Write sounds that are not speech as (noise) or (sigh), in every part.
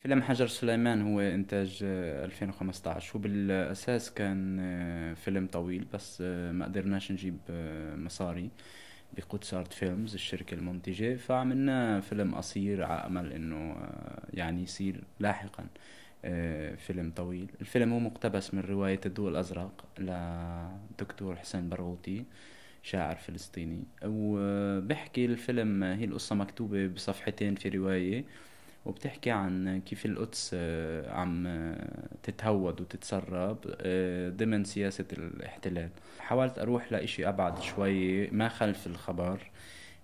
فيلم حجر سليمان هو إنتاج 2015 آه، وبالأساس كان آه، فيلم طويل بس آه، ما قدرناش نجيب مصاري بقدس ارت فيلمز الشركه المنتجه فعملنا فيلم قصير على امل انه يعني يصير لاحقا فيلم طويل الفيلم هو مقتبس من رواية الضوء الأزرق لدكتور حسين برغوتي شاعر فلسطيني وبحكي الفيلم هي القصة مكتوبة بصفحتين في رواية وبتحكي عن كيف القدس آه، عم آه، تتهود وتتسرب آه، ضمن سياسة الاحتلال حاولت أروح لإشي أبعد شوي ما خلف الخبر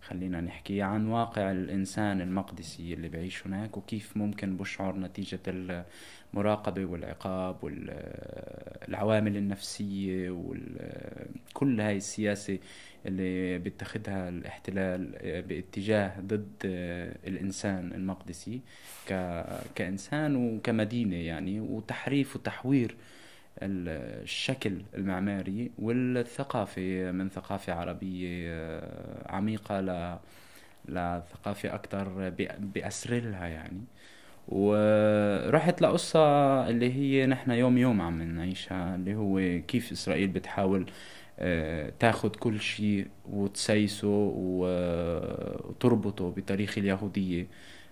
خلينا نحكي عن واقع الإنسان المقدسي اللي بعيش هناك وكيف ممكن بشعر نتيجة المراقبة والعقاب والعوامل النفسية وكل هاي السياسة اللي بيتخذها الاحتلال باتجاه ضد الإنسان المقدسي كإنسان وكمدينة يعني وتحريف وتحوير الشكل المعماري والثقافة من ثقافة عربية آه، عميقة ل لثقافة أكثر بأسرلها يعني ورحت لقصة اللي هي نحن يوم يوم عم نعيشها اللي هو كيف إسرائيل بتحاول آه، تاخد كل شيء وتسيسه وتربطه بتاريخ اليهودية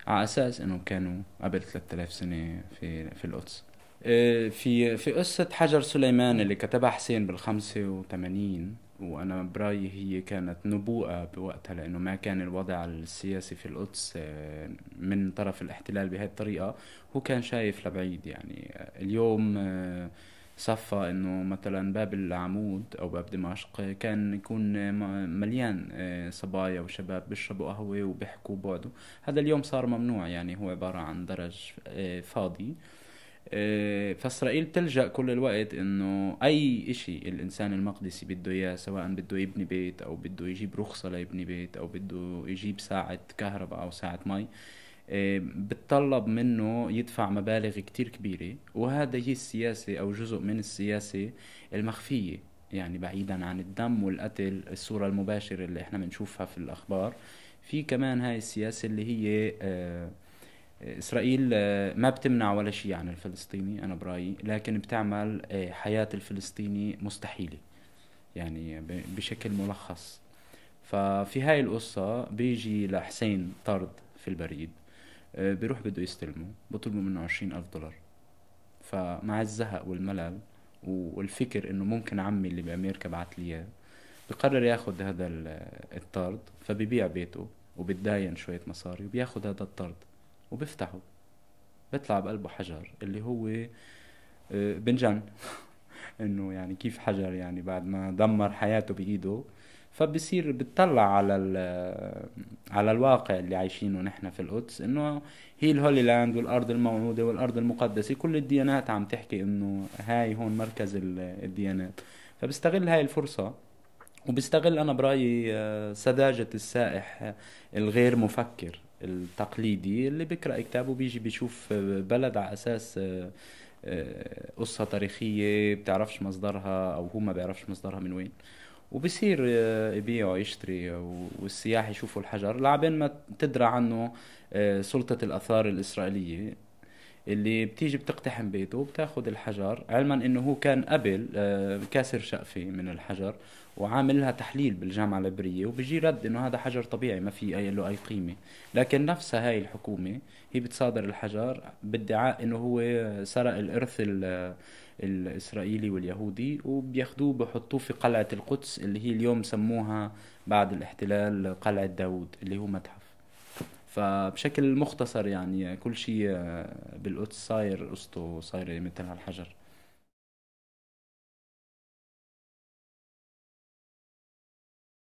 على أساس أنه كانوا قبل 3000 سنة في, في القدس آه، في في قصة حجر سليمان اللي كتبها حسين بال 85 وأنا برأيي هي كانت نبوءة بوقتها لأنه ما كان الوضع السياسي في القدس آه، من طرف الاحتلال بهذه الطريقة هو كان شايف لبعيد يعني اليوم آه، صفى انه مثلا باب العمود او باب دمشق كان يكون مليان صبايا وشباب بيشربوا قهوه وبيحكوا بعده هذا اليوم صار ممنوع يعني هو عباره عن درج فاضي إيه، فاسرائيل بتلجا كل الوقت انه اي شيء الانسان المقدسي بده اياه سواء بده يبني بيت او بده يجيب رخصه ليبني بيت او بده يجيب ساعه كهرباء او ساعه مي إيه، بتطلب منه يدفع مبالغ كتير كبيرة وهذا هي السياسة أو جزء من السياسة المخفية يعني بعيدا عن الدم والقتل الصورة المباشرة اللي احنا بنشوفها في الأخبار في كمان هاي السياسة اللي هي آه اسرائيل آه، ما بتمنع ولا شيء عن الفلسطيني انا برايي لكن بتعمل آه، حياه الفلسطيني مستحيله يعني بشكل ملخص ففي هاي القصة بيجي لحسين طرد في البريد آه، بيروح بده يستلمه بطلبوا منه عشرين ألف دولار فمع الزهق والملل والفكر انه ممكن عمي اللي بامريكا بعت لي اياه بقرر ياخذ هذا الطرد فبيبيع بيته وبتداين شوية مصاري وبياخذ هذا الطرد وبفتحه بيطلع بقلبه حجر اللي هو آه، بنجن (laughs) انه يعني كيف حجر يعني بعد ما دمر حياته بايده فبصير بتطلع على آه، على الواقع اللي عايشينه نحن في القدس انه هي الهولي لاند والارض الموعوده والارض المقدسه كل الديانات عم تحكي انه هاي هون مركز آه، الديانات فبستغل هاي الفرصه وبستغل انا برايي سذاجه السائح الغير مفكر التقليدي اللي بيقرا كتاب وبيجي بيشوف آه، بلد على اساس آه، آه، قصة تاريخية بتعرفش مصدرها أو هو ما بيعرفش مصدرها من وين وبصير يبيع ويشتري والسياح يشوفوا الحجر لعبين ما تدرى عنه سلطة الآثار الإسرائيلية اللي بتيجي بتقتحم بيته وبتاخذ الحجر علما انه هو كان قبل آه، كاسر شقفه من الحجر وعامل لها تحليل بالجامعه العبريه وبيجي رد انه هذا حجر طبيعي ما في اي له اي قيمه لكن نفسها هاي الحكومه هي بتصادر الحجر بادعاء انه هو سرق الارث الاسرائيلي واليهودي وبياخذوه بحطوه في قلعه القدس اللي هي اليوم سموها بعد الاحتلال قلعه داوود اللي هو متحف فبشكل مختصر يعني كل شيء بالقدس صاير قصته صايره يعني مثل هالحجر